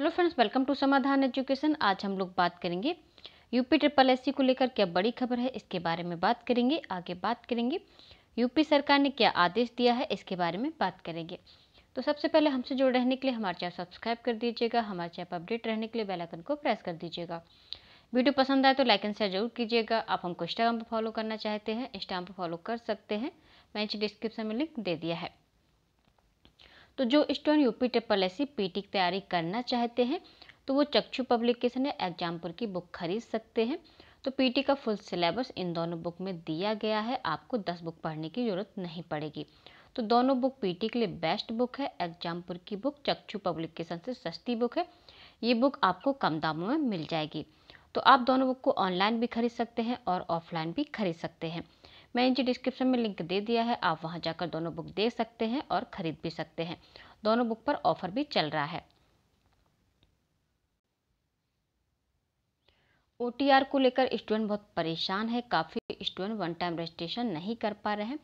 hello friends welcome to Samadhan education आज हम लोग बात करेंगे यूपी ट्रिपल एस को लेकर क्या बड़ी खबर है इसके बारे में बात करेंगे आगे बात करेंगे यूपी सरकार ने क्या आदेश दिया है इसके बारे में बात करेंगे तो सबसे पहले हमसे जुड़ रहने के लिए हमारे चैनल सब्सक्राइब कर दीजिएगा हमारे चैनल अपडेट रहने के लिए बेलाइकन को प्रेस कर दीजिएगा वीडियो पसंद आए तो लाइक एंड शेयर जरूर कीजिएगा आप हमको इंस्टाग्राम पर फॉलो करना चाहते हैं इंस्टाग्राम पर फॉलो कर सकते हैं मैं डिस्क्रिप्शन में लिंक दे दिया है तो जो student UP triple S C की तैयारी करना चाहते हैं तो वो चक्षु पब्लिकेशन या एग्जामपुर की बुक खरीद सकते हैं तो पीटी का फुल सिलेबस इन दोनों बुक में दिया गया है आपको दस बुक पढ़ने की ज़रूरत नहीं पड़ेगी तो दोनों बुक पीटी के लिए बेस्ट बुक है एग्जामपुर की बुक चक्षु पब्लिकेशन से सस्ती बुक है ये बुक आपको कम दामों में मिल जाएगी तो आप दोनों बुक को ऑनलाइन भी खरीद सकते हैं और ऑफलाइन भी खरीद सकते हैं मैं नीचे डिस्क्रिप्शन में लिंक दे दिया है आप वहाँ जाकर दोनों बुक देख सकते हैं और ख़रीद भी सकते हैं दोनों बुक पर ऑफर भी चल रहा है ओ को लेकर स्टूडेंट बहुत परेशान है काफ़ी स्टूडेंट वन टाइम रजिस्ट्रेशन नहीं कर पा रहे हैं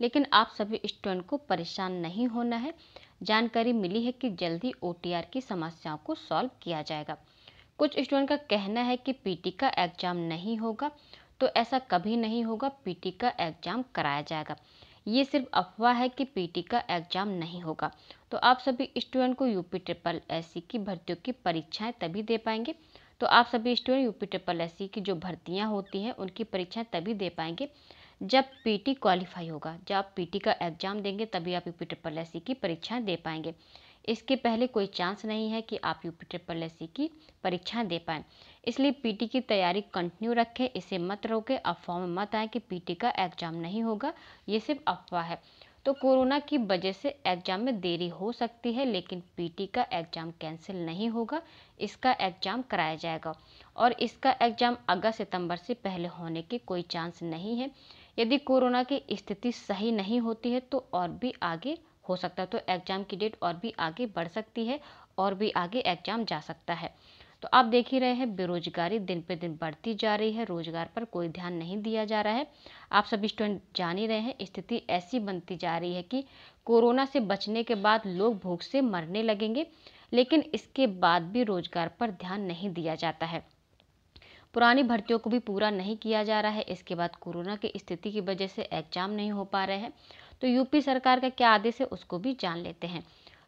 लेकिन आप सभी स्टूडेंट को परेशान नहीं होना है जानकारी मिली है कि जल्दी ओ की समस्याओं को सॉल्व किया जाएगा कुछ स्टूडेंट का कहना है कि पीटी का एग्जाम नहीं होगा तो ऐसा कभी नहीं होगा पीटी का एग्ज़ाम कराया जाएगा ये सिर्फ अफवाह है कि पीटी का एग्ज़ाम नहीं होगा तो आप सभी स्टूडेंट को यूपी ट्रिपल एस की भर्तियों की परीक्षाएं तभी दे पाएंगे तो आप सभी स्टूडेंट यूपी ट्रिपल एस की जो भर्तियां होती हैं उनकी परीक्षाएं तभी दे पाएंगे जब पीटी क्वालिफाई होगा जब आप पी का एग्ज़ाम देंगे तभी आप यूपी ट्रिपल एस की परीक्षाएँ दे पाएंगे इसके पहले कोई चांस नहीं है कि आप यूपी ट्रिपल एस की परीक्षा दे पाएँ इसलिए पीटी की तैयारी कंटिन्यू रखें इसे मत रोकें अफवाह में मत आए कि पीटी का एग्ज़ाम नहीं होगा ये सिर्फ अफवाह है तो कोरोना की वजह से एग्ज़ाम में देरी हो सकती है लेकिन पीटी का एग्ज़ाम कैंसिल नहीं होगा इसका एग्ज़ाम कराया जाएगा और इसका एग्ज़ाम अगस्त सितंबर से पहले होने के कोई चांस नहीं है यदि कोरोना की स्थिति सही नहीं होती है तो और भी आगे हो सकता है तो एग्ज़ाम की डेट और भी आगे बढ़ सकती है और भी आगे एग्ज़ाम जा सकता है तो आप देख ही रहे हैं बेरोजगारी दिन पे दिन बढ़ती जा रही है रोजगार पर कोई ध्यान नहीं दिया जा रहा है आप सभी स्टूडेंट जान ही रहे हैं स्थिति ऐसी बनती जा रही है कि कोरोना से बचने के बाद लोग भूख से मरने लगेंगे लेकिन इसके बाद भी रोजगार पर ध्यान नहीं दिया जाता है पुरानी भर्तियों को भी पूरा नहीं किया जा रहा है इसके बाद कोरोना की स्थिति की वजह से एग्जाम नहीं हो पा रहे हैं तो यूपी सरकार का क्या आदेश है उसको भी जान लेते हैं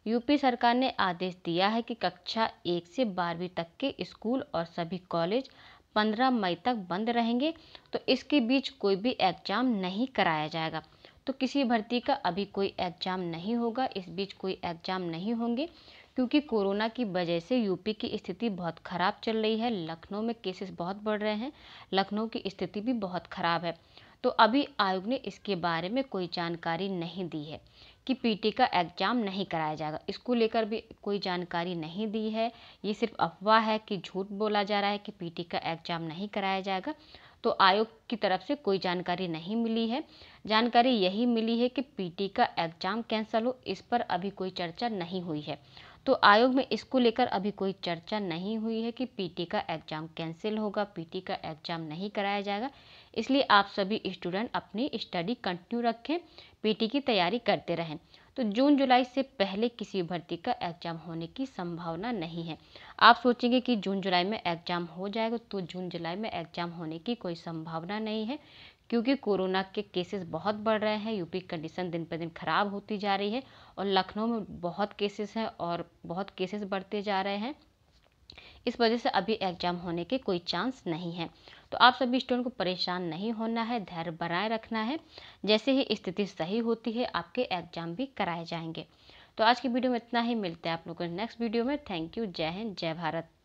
यूपी सरकार ने आदेश दिया है कि कक्षा एक से बारहवीं तक के स्कूल और सभी कॉलेज 15 मई तक बंद रहेंगे तो इसके बीच कोई भी एग्जाम नहीं कराया जाएगा तो किसी भर्ती का अभी कोई एग्जाम नहीं होगा इस बीच कोई एग्जाम नहीं होंगे क्योंकि कोरोना की वजह से यूपी की स्थिति बहुत ख़राब चल रही है लखनऊ में केसेस बहुत बढ़ रहे हैं लखनऊ की स्थिति भी बहुत ख़राब है तो अभी आयोग ने इसके बारे में कोई जानकारी नहीं दी है कि पीटी का एग्जाम नहीं कराया जाएगा इसको लेकर भी कोई जानकारी नहीं दी है ये सिर्फ अफवाह है कि झूठ बोला जा रहा है कि पीटी का एग्जाम नहीं कराया जाएगा तो आयोग की तरफ से कोई जानकारी नहीं मिली है जानकारी यही मिली है कि पीटी का एग्जाम कैंसिल हो इस पर अभी कोई चर्चा नहीं हुई है तो आयोग में इसको लेकर अभी कोई चर्चा नहीं हुई है कि पीटी का एग्जाम कैंसिल होगा पीटी का एग्जाम नहीं कराया जाएगा इसलिए आप सभी स्टूडेंट अपनी स्टडी कंटिन्यू रखें पीटी की तैयारी करते रहें तो जून जुलाई से पहले किसी भर्ती का एग्जाम होने की संभावना नहीं है आप सोचेंगे कि जून जुलाई में एग्जाम हो जाएगा तो जून जुलाई में एग्जाम होने की कोई संभावना नहीं है क्योंकि कोरोना के केसेस बहुत बढ़ रहे हैं यूपी कंडीशन दिन पर दिन खराब होती जा रही है और लखनऊ में बहुत केसेस हैं और बहुत केसेस बढ़ते जा रहे हैं इस वजह से अभी एग्जाम होने के कोई चांस नहीं है तो आप सभी स्टूडेंट को परेशान नहीं होना है धैर्य बनाए रखना है जैसे ही स्थिति सही होती है आपके एग्जाम भी कराए जाएंगे तो आज की वीडियो में इतना ही मिलते हैं आप लोगों को नेक्स्ट वीडियो में थैंक यू जय हिंद जय भारत